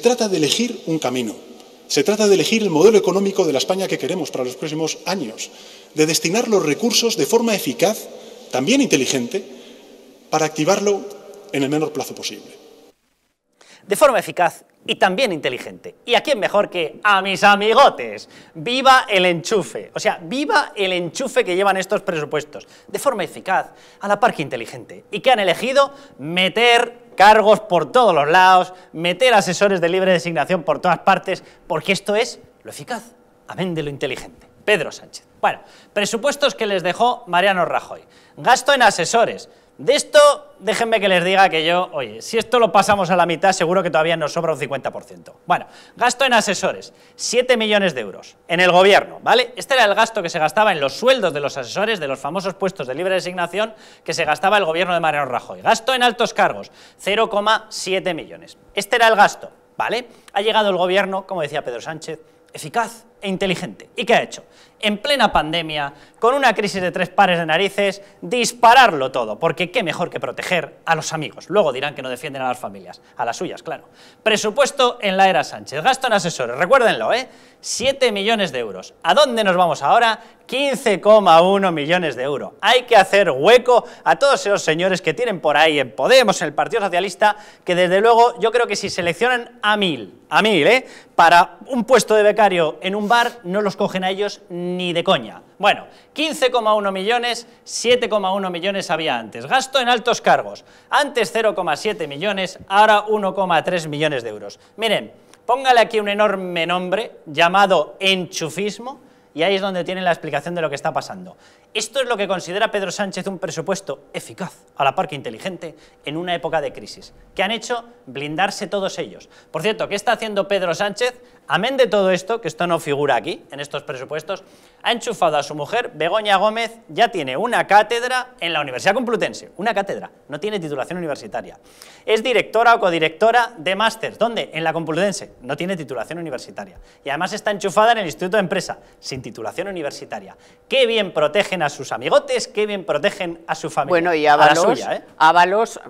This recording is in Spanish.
Se trata de elegir un camino, se trata de elegir el modelo económico de la España que queremos para los próximos años, de destinar los recursos de forma eficaz, también inteligente, para activarlo en el menor plazo posible de forma eficaz y también inteligente. ¿Y a quién mejor que a mis amigotes? ¡Viva el enchufe! O sea, viva el enchufe que llevan estos presupuestos, de forma eficaz, a la par que inteligente, y que han elegido meter cargos por todos los lados, meter asesores de libre designación por todas partes, porque esto es lo eficaz, amén de lo inteligente. Pedro Sánchez. Bueno, presupuestos que les dejó Mariano Rajoy. Gasto en asesores, de esto, déjenme que les diga que yo, oye, si esto lo pasamos a la mitad, seguro que todavía nos sobra un 50%. Bueno, gasto en asesores, 7 millones de euros, en el gobierno, ¿vale? Este era el gasto que se gastaba en los sueldos de los asesores, de los famosos puestos de libre designación que se gastaba el gobierno de Mariano Rajoy. Gasto en altos cargos, 0,7 millones. Este era el gasto, ¿vale? Ha llegado el gobierno, como decía Pedro Sánchez, eficaz, e inteligente. ¿Y qué ha hecho? En plena pandemia, con una crisis de tres pares de narices, dispararlo todo, porque qué mejor que proteger a los amigos. Luego dirán que no defienden a las familias, a las suyas, claro. Presupuesto en la era Sánchez, gasto en asesores, recuérdenlo, ¿eh? 7 millones de euros. ¿A dónde nos vamos ahora? 15,1 millones de euros. Hay que hacer hueco a todos esos señores que tienen por ahí en Podemos, en el Partido Socialista, que desde luego yo creo que si seleccionan a mil, a mil, ¿eh? Para un puesto de becario en un no los cogen a ellos ni de coña. Bueno, 15,1 millones, 7,1 millones había antes. Gasto en altos cargos. Antes 0,7 millones, ahora 1,3 millones de euros. Miren, póngale aquí un enorme nombre llamado enchufismo y ahí es donde tienen la explicación de lo que está pasando. Esto es lo que considera Pedro Sánchez un presupuesto eficaz, a la par que inteligente, en una época de crisis. ¿Qué han hecho? Blindarse todos ellos. Por cierto, ¿qué está haciendo Pedro Sánchez? Amén de todo esto, que esto no figura aquí, en estos presupuestos, ha enchufado a su mujer, Begoña Gómez, ya tiene una cátedra en la Universidad Complutense. Una cátedra, no tiene titulación universitaria. Es directora o codirectora de máster. ¿Dónde? En la Complutense. No tiene titulación universitaria. Y además está enchufada en el Instituto de Empresa, sin titulación universitaria. Qué bien protegen a sus amigotes, qué bien protegen a su familia. Bueno, y Ábalos, ¿eh?